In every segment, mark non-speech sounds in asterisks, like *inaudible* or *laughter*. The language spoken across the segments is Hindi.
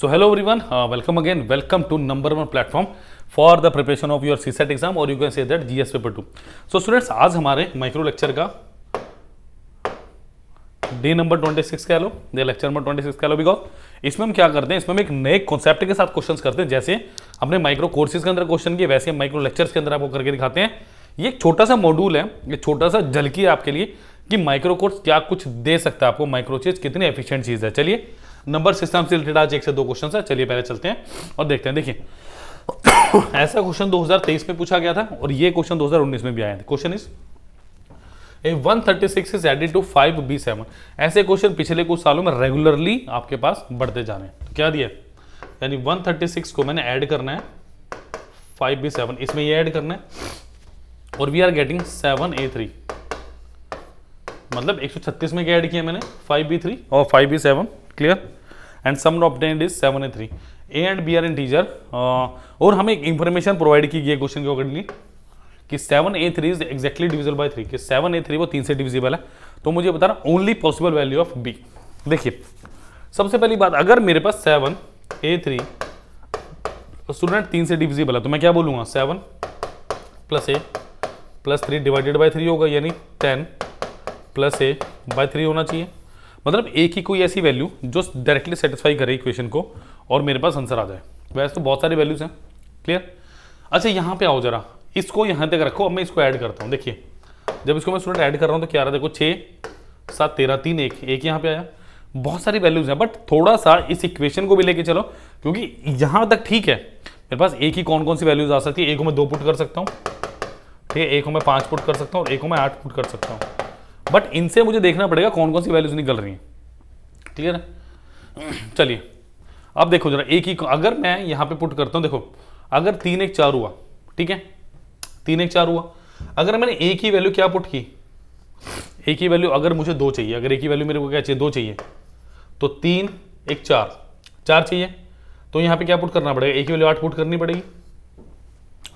So hello everyone, uh, welcome again, welcome to number one platform for the preparation of your exam और you can say that that GS paper 2. So students आज हमारे माइक्रो लेक्चर का डे नंबर 26 कह लो डे लेक्चर नंबर 26 कह लो बिकॉज इसमें हम क्या करते हैं इसमें हम एक नए कॉन्सेप्ट के साथ क्वेश्चन करते हैं जैसे हमने माइक्रो कोर्सेज के अंदर क्वेश्चन किए वैसे माइक्रो लेक्चर्स के अंदर आपको करके दिखाते हैं ये एक छोटा सा मॉड्यूल है ये छोटा सा झलकी है आपके लिए कि माइक्रो कोर्स क्या कुछ दे सकता है आपको माइक्रो चीज कितनी एफिशिएंट चीज है चलिए नंबर सिस्टम से रिलेटेड आज एक से दो क्वेश्चन है चलिए पहले चलते हैं और देखते हैं देखिए *coughs* ऐसा क्वेश्चन 2023 में पूछा गया था और ये क्वेश्चन 2019 में भी आया था question is A 136 is added to B seven ऐसे क्वेश्चन पिछले कुछ सालों में रेगुलरली आपके पास बढ़ते जाने हैं तो क्या दिया यानी 136 को मैंने ऐड करना है बी सेवन इसमें ये ऐड करना है और we are getting seven A three मतलब 136 में क्या ऐड किया मैंने 5b3 और 5b7 clear and sum obtained is 7a3 A and B are integer और हमें एक इंफॉर्मेशन प्रोवाइड की गई क्वेश्चन के अकॉर्डिंगली कि seven A three is exactly divisible by three कि सेवन ए थ्री वो तीन से डिविजिबल है तो मुझे बता रहा only possible value of B देखिए सबसे पहली बात अगर मेरे पास सेवन ए थ्री स्टूडेंट तीन से डिविजिबल है तो मैं क्या बोलूँगा seven plus A plus three divided by three होगा यानी ten plus A by three होना चाहिए मतलब ए की कोई ऐसी वैल्यू जो डायरेक्टली सेटिस्फाई करे इक्वेशन को और मेरे पास आंसर आ जाए वैसे तो बहुत सारी वैल्यूज़ हैं क्लियर अच्छा यहाँ पे आओ जरा इसको यहाँ तक रखो अब मैं इसको ऐड करता हूँ देखिए जब इसको मैं स्टूडेंट ऐड कर रहा हूँ तो क्या रहा देखो छः सात तेरह तीन एक एक यहाँ पे आया बहुत सारी वैल्यूज़ हैं बट थोड़ा सा इस इक्वेशन को भी लेके चलो क्योंकि यहाँ तक ठीक है मेरे पास एक ही कौन कौन सी वैल्यूज़ आ सकती है एक को मैं दो पुट कर सकता हूँ ठीक है एक को मैं पाँच पुट कर सकता हूँ और एक को मैं आठ पुट कर सकता हूँ बट इनसे मुझे देखना पड़ेगा कौन कौन सी वैल्यूज निकल रही हैं ठीक है ना चलिए अब देखो जरा एक ही अगर मैं यहां पे पुट करता हूं देखो अगर तीन एक चार हुआ ठीक है तीन एक चार हुआ अगर मैंने एक ही वैल्यू क्या पुट की एक ही वैल्यू अगर मुझे दो चाहिए अगर एक ही वैल्यू मेरे को क्या चाहिए दो चाहिए तो तीन एक चार चार चाहिए तो यहां पे क्या पुट करना पड़ेगा एक ही वैल्यू आठ पुट करनी पड़ेगी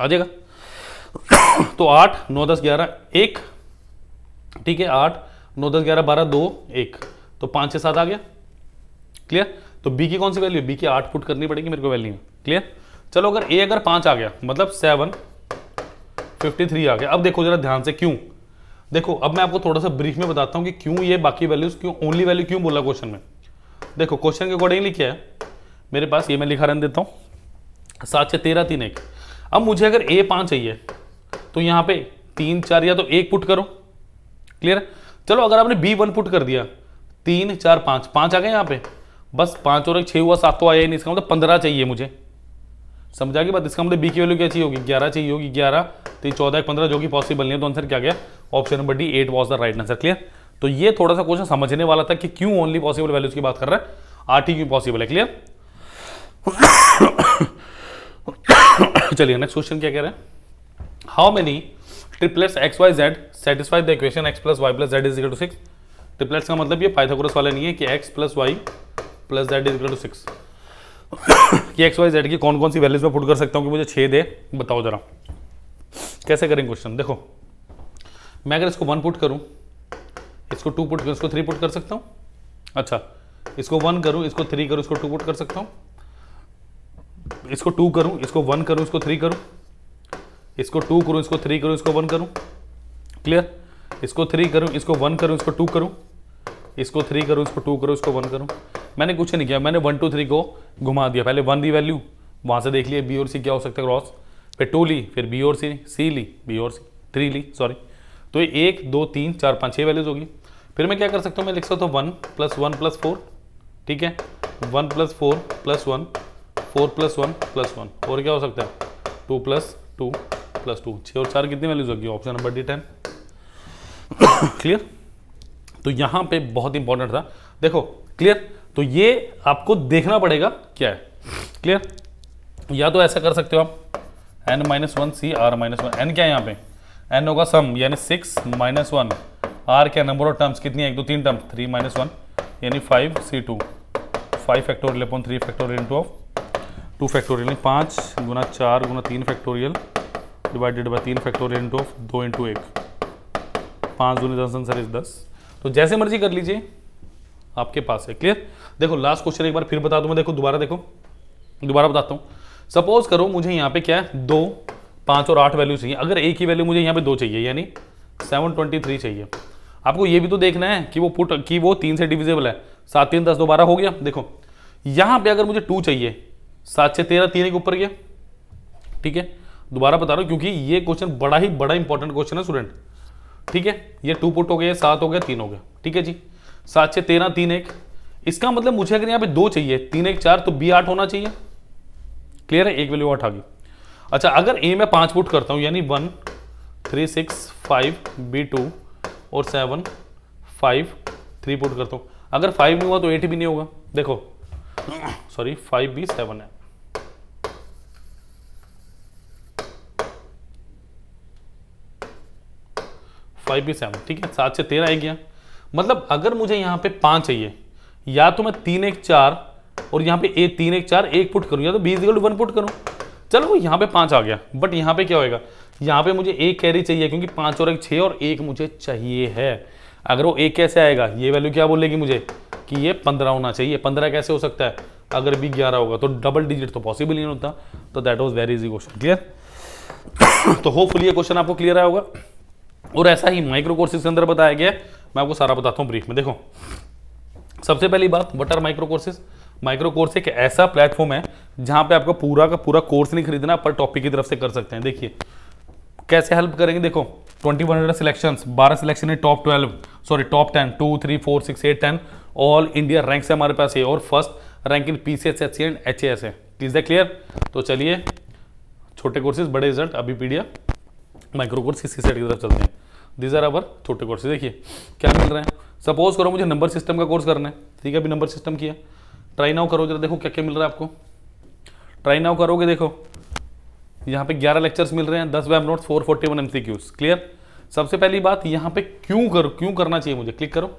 आ जाएगा *coughs* तो आठ नौ दस ग्यारह एक ठीक है आठ नौ दस ग्यारह बारह दो एक तो पाँच छः सात आ गया क्लियर तो बी की कौन सी वैल्यू बी की आठ फुट करनी पड़ेगी मेरे को वैल्यू क्लियर चलो अगर ए अगर पाँच आ गया मतलब सेवन फिफ्टी थ्री आ गया अब देखो जरा ध्यान से क्यों देखो अब मैं आपको थोड़ा सा ब्रीफ में बताता हूँ कि क्यों ये बाकी वैल्यूज क्यों ओनली वैल्यू क्यों बोला क्वेश्चन में देखो क्वेश्चन के अकॉर्डिंग लिखे है मेरे पास ये मैं लिखा रहने देता हूँ सात छः तेरह तीन एक अब मुझे अगर ए पाँच चाहिए तो यहाँ पे तीन चार या तो एक पुट करो क्लियर चलो अगर आपने बी वन पुट कर दिया तीन चार पांच पांच आ गए यहां पे बस पांच और एक छह हुआ सात तो आया नहीं इसका मतलब पंद्रह चाहिए मुझे समझा की बात इसका मतलब बी की वैल्यू क्या चाहिए होगी ग्यारह चाहिए होगी ग्यारह तो चौदह पंद्रह जो कि पॉसिबल नहीं है तो आंसर क्या गया option number D eight was the right answer clear तो ये थोड़ा सा क्वेश्चन समझने वाला था कि क्यों ओनली पॉसिबल वैल्यूज की बात कर रहा है आठ ही क्यों पॉसिबल है क्लियर *coughs* चलिए नेक्स्ट क्वेश्चन क्या कह रहे हैं how many triplets X Y Z satisfy the equation X plus Y plus Z is equal to six triplets का मतलब ये पाइथागोरस वाला नहीं है कि X plus Y plus Z is equal to six कि एक्स वाई जेड की कौन कौन सी वैल्यूज में पुट कर सकता हूँ कि मुझे छः दे बताओ जरा कैसे करेंगे क्वेश्चन देखो मैं अगर इसको वन पुट करूँ इसको टू पुट इसको थ्री पुट कर सकता हूँ अच्छा इसको वन करूँ इसको थ्री करूँ इसको टू पुट कर सकता हूँ इसको टू करूँ इसको वन करूँ इसको थ्री करूँ इसको टू करूँ इसको थ्री करूँ इसको वन करूँ क्लियर इसको थ्री करूँ इसको वन करूँ इसको टू करूँ इसको थ्री करूँ इसको टू करूँ इसको वन करूँ मैंने कुछ नहीं किया मैंने वन टू थ्री को घुमा दिया पहले वन दी वैल्यू वहाँ से देख लिया बी और सी क्या हो सकता है क्रॉस फिर टू ली फिर बी और सी सी ली बी और सी थ्री ली सॉरी तो ये एक दो तीन चार पाँच छः वैल्यूज होगी फिर मैं क्या कर सकता हूँ मैं लिख सकता हूँ one plus one plus four ठीक है one plus four plus one four plus one plus one और क्या हो सकता है two plus two plus two छः और चार कितनी वैल्यूज होगी option number D ten clear तो यहां पे बहुत इंपॉर्टेंट था देखो क्लियर तो ये आपको देखना पड़ेगा क्या है क्लियर या तो ऐसा कर सकते हो आप N minus one C R minus one N क्या है यहां पे एन होगा सम यानी सिक्स माइनस वन आर क्या नंबर ऑफ टर्म्स कितनी है एक दो तीन टर्म्स थ्री माइनस वन यानी five C two five factorial upon three factorial two of two factorial यानी पाँच गुना चार गुना तीन फैक्टोरियल डिवाइडेड बाई तीन फैक्टोरियल इंटू ऑफ दो इंटू एक पांच दूनी दस आंसर इज दस तो जैसे मर्जी कर लीजिए आपके पास है क्लियर देखो लास्ट क्वेश्चन एक बार फिर बता दू मैं देखो दोबारा देखो दोबारा बताता हूँ सपोज करो मुझे यहाँ पे क्या है दो पांच और आठ वैल्यू चाहिए अगर एक ही वैल्यू मुझे यहाँ पे दो चाहिए यानी सेवन ट्वेंटी थ्री चाहिए आपको ये भी तो देखना है कि वो पुट कि वो तीन से डिविजेबल है सात तीन दस दोबारह हो गया देखो यहाँ पे अगर मुझे टू चाहिए सात से तेरह तीन के ऊपर गया ठीक है दोबारा बता रहा हूँ क्योंकि ये क्वेश्चन बड़ा ही बड़ा इंपॉर्टेंट क्वेश्चन है स्टूडेंट ठीक है ये टू पुट हो गया सात हो गया तीन हो गया ठीक है जी सात छः तेरह तीन एक इसका मतलब मुझे अगर यहाँ पे दो चाहिए तीन एक चार तो बी आठ होना चाहिए क्लियर है एक वैल्यू आठ आ गई अच्छा अगर ए में पाँच पुट करता हूँ यानी one three six five B two और सेवन फाइव थ्री पुट करता हूँ अगर फाइव नहीं हुआ तो एट भी नहीं होगा देखो सॉरी फाइव बी सेवन है फाइव भी सेवन ठीक है सात से तेरह आ गया मतलब अगर मुझे यहाँ पे पाँच चाहिए या तो मैं तीन एक चार और यहाँ पे ए तीन एक चार एक पुट करूँ या तो बीस इक्वल वन पुट करूँ चलो वो यहाँ पे पाँच आ गया बट यहाँ पे क्या होएगा यहाँ पे मुझे एक कैरी चाहिए क्योंकि पाँच और एक छः और एक मुझे चाहिए है अगर वो एक कैसे आएगा ये वैल्यू क्या बोलेगी मुझे कि ये पंद्रह होना चाहिए पंद्रह कैसे हो सकता है अगर भी ग्यारह होगा तो डबल डिजिट तो पॉसिबल ही नहीं होता तो that was very easy question clear तो होपफुली ये क्वेश्चन आपको क्लियर आया होगा और ऐसा ही माइक्रो कोर्सेज के अंदर बताया गया मैं आपको सारा बताता हूँ ब्रीफ में देखो सबसे पहली बात what are micro courses micro course एक ऐसा प्लेटफॉर्म है जहाँ पे आपको पूरा का पूरा कोर्स नहीं खरीदना पर टॉपिक की तरफ से कर सकते हैं देखिए कैसे हेल्प करेंगे देखो ट्वेंटी वन सिलेक्शन बारह सिलेक्शन है top twelve sorry top ten two three four six eight ten all India rank से हमारे पास है और first rank in P and H है इज द क्लियर तो चलिए छोटे कोर्सेज बड़े result Abhipedia micro course इसकी सेट की तरफ चलते हैं दीज आर अवर छोटे कोर्स देखिए क्या मिल रहे हैं सपोज करो मुझे नंबर सिस्टम का कोर्स करना है ठीक है अभी नंबर सिस्टम किया ट्राई नाउ करो जरा देखो क्या क्या मिल रहा है आपको ट्राई नाउ करोगे देखो यहाँ पे 11 लेक्चर्स मिल रहे हैं 10 web notes 441 forty one clear सबसे पहली बात यहाँ पे क्यों करो क्यों करना चाहिए मुझे क्लिक करो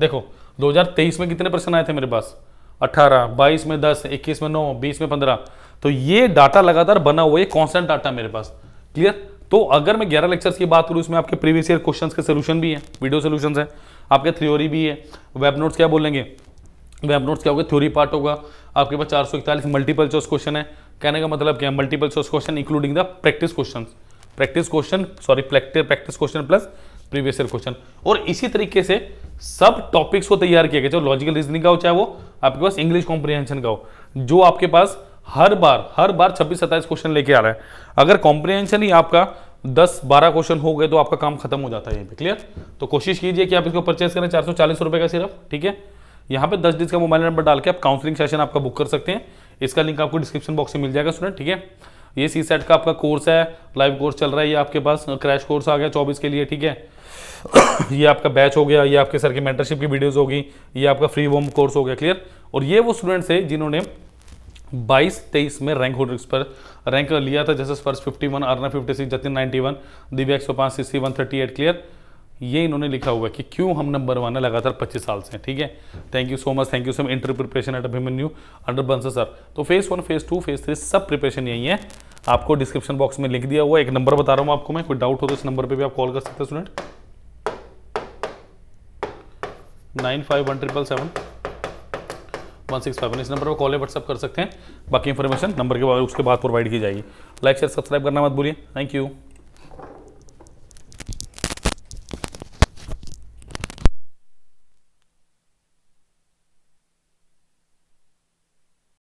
देखो 2023 में कितने प्रश्न आए थे मेरे पास अट्ठारह बाईस में दस इक्कीस में नौ बीस में पंद्रह तो ये डाटा लगातार बना हुआ है कॉन्स्टेंट डाटा मेरे पास क्लियर तो अगर मैं ग्यारह लेक्चर्स की बात करूँ इसमें आपके प्रीवियस ईयर क्वेश्चन के सोल्यूशन भी है वीडियो सोल्यूशन है आपके थ्योरी भी है वेब नोट्स क्या बोलेंगे वेब नोट्स क्या होगा थ्योरी पार्ट होगा आपके पास चार सौ इकतालीस मल्टीपल चॉइस क्वेश्चन है कहने का मतलब क्या है multiple choice question including the practice question practice question sorry practice question plus previous year question और इसी तरीके से सब टॉपिक्स को तैयार किया गया चाहे लॉजिकल रीजनिंग का हो चाहे वो आपके पास इंग्लिश कॉम्प्रीहेंशन का हो जो आपके पास हर बार हर बार छब्बीस सत्ताईस क्वेश्चन लेके आ रहा है अगर कॉम्प्रीहेंशन ही आपका दस बारह क्वेश्चन हो गए तो आपका काम खत्म हो जाता है यहीं पे क्लियर तो कोशिश कीजिए कि आप इसको परचेस करें चार सौ चालीस रुपये का सिर्फ ठीक है यहाँ पे दस डिज का मोबाइल नंबर डाल के आप काउंसलिंग सेशन आपका बुक कर सकते हैं इसका लिंक आपको डिस्क्रिप्शन बॉक्स में मिल जाएगा स्टूडेंट ठीक है ये सी सेट का आपका कोर्स है लाइव कोर्स चल रहा है ये आपके पास क्रैश कोर्स आ गया चौबीस के लिए ठीक है *coughs* ये आपका बैच हो गया ये आपके सर की मेंटरशिप की वीडियोस होगी ये आपका फ्री होम कोर्स हो गया क्लियर और ये वो स्टूडेंट्स है जिन्होंने 22 23 में रैंक होल्डर्स पर रैंक लिया था जैसे स्पर्श 51 अर्ना 56 जतिन वन दिव्या एक क्लियर ये इन्होंने लिखा हुआ है कि क्यों हम नंबर वन है लगातार 25 साल से ठीक है thank you so much thank you so much inter preparation at Abhimanyu under Bansal sir तो phase one phase two phase three सब प्रिपरेशन यही है आपको डिस्क्रिप्शन बॉक्स में लिख दिया हुआ एक नंबर बता रहा हूँ आपको मैं कोई डाउट हो तो इस नंबर पर भी आप कॉल कर सकते हैं student nine five one triple seven one six five इस नंबर पर कॉल या व्हाट्सअप कर सकते हैं बाकी इन्फॉर्मेशन नंबर के बाद उसके बाद प्रोवाइड की जाएगी लाइक शेयर सब्सक्राइब करना मत भूलिए थैंक यू